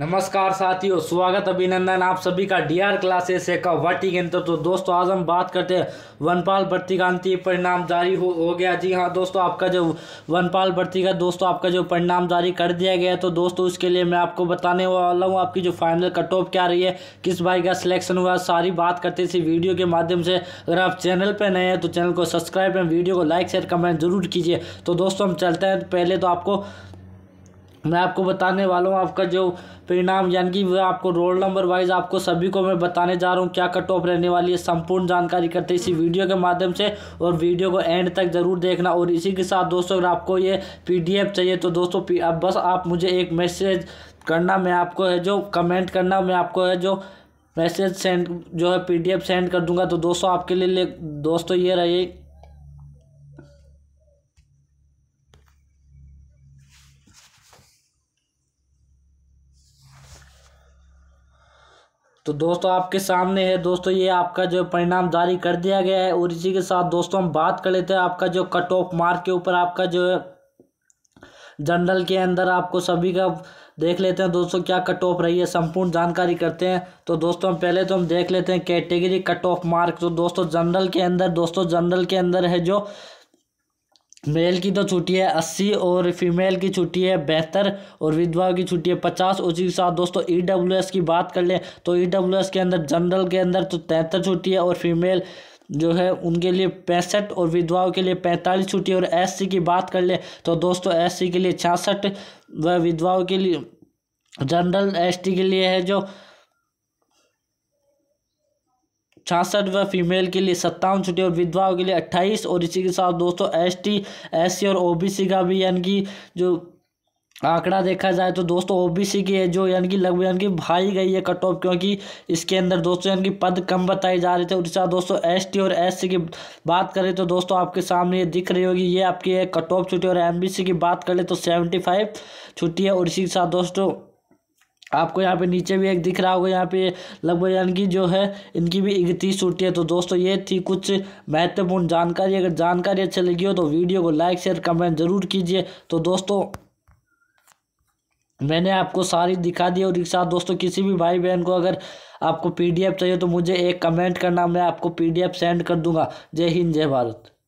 नमस्कार साथियों स्वागत अभिनंदन आप सभी का डी आर क्लासेस है का के अंतर तो दोस्तों आज हम बात करते हैं वनपाल भर्ती का अंतिम परिणाम जारी हो हो गया जी हाँ दोस्तों आपका जो वनपाल भर्ती का दोस्तों आपका जो परिणाम जारी कर दिया गया है तो दोस्तों उसके लिए मैं आपको बताने वाला हूँ आपकी जो फाइनल कट ऑफ क्या रही है किस भाई का सिलेक्शन हुआ सारी बात करते इसी वीडियो के माध्यम से अगर आप चैनल पर नए हैं तो चैनल को सब्सक्राइब एंड वीडियो को लाइक शेयर कमेंट जरूर कीजिए तो दोस्तों हम चलते हैं पहले तो आपको मैं आपको बताने वाला हूँ आपका जो परिणाम यानी कि वह आपको रोल नंबर वाइज आपको सभी को मैं बताने जा रहा हूँ क्या कट ऑफ रहने वाली है संपूर्ण जानकारी करते इसी वीडियो के माध्यम से और वीडियो को एंड तक जरूर देखना और इसी के साथ दोस्तों अगर आपको ये पीडीएफ चाहिए तो दोस्तों अब बस आप मुझे एक मैसेज करना मैं आपको है जो कमेंट करना मैं आपको है जो मैसेज सेंड जो है पी सेंड कर दूँगा तो दोस्तों आपके लिए दोस्तों ये रही तो दोस्तों आपके सामने है दोस्तों ये आपका जो परिणाम जारी कर दिया गया है और इसी के साथ दोस्तों हम बात कर लेते हैं आपका जो कट ऑफ मार्क के ऊपर आपका जो जनरल के अंदर आपको सभी का देख लेते हैं दोस्तों क्या कट ऑफ रही है संपूर्ण जानकारी करते हैं तो दोस्तों हम पहले तो हम देख लेते हैं कैटेगरी कट ऑफ मार्क तो दोस्तों जनरल के अंदर दोस्तों जनरल के अंदर है जो मेल की तो छुट्टी है अस्सी और फीमेल की छुट्टी है बेहतर और विधवा की छुट्टी है पचास उसी के साथ दोस्तों ई डब्ल्यू एस की बात कर लें तो ई डब्ल्यू एस के अंदर जनरल के अंदर तो तैंतर छुट्टी है और फीमेल जो है उनके लिए पैंसठ और विधवाओं के लिए पैंतालीस छुट्टी और एस सी की बात कर ले तो दोस्तों एस सी के लिए छियासठ व विधवाओं के लिए जनरल एस टी के लिए है जो छियासठ व फीमेल के लिए सत्तावन छुट्टी और विधवाओं के लिए अट्ठाईस और इसी के साथ दोस्तों एस टी एस सी और ओ बी सी का भी यानी कि जो आंकड़ा देखा जाए तो दोस्तों ओबीसी की है जो यानी कि लगभग यानी कि भाई गई है कट ऑफ क्योंकि इसके अंदर दोस्तों यानी कि पद कम बताए जा रहे थे और साथ दोस्तों एसटी और एससी की बात करें तो दोस्तों आपके सामने ये दिख रही होगी ये आपकी है कट ऑफ छुट्टी और एमबीसी की बात करें तो सेवेंटी फाइव छुट्टी है और इसी के साथ दोस्तों आपको यहाँ पे नीचे भी एक दिख रहा होगा यहाँ पे लगभग यानी कि जो है इनकी भी इकतीस छुट्टी है तो दोस्तों ये थी कुछ महत्वपूर्ण जानकारी अगर जानकारी अच्छी लगी हो तो वीडियो को लाइक शेयर कमेंट जरूर कीजिए तो दोस्तों मैंने आपको सारी दिखा दी और एक साथ दोस्तों किसी भी भाई बहन को अगर आपको पीडीएफ चाहिए तो मुझे एक कमेंट करना मैं आपको पीडीएफ सेंड कर दूंगा जय हिंद जय भारत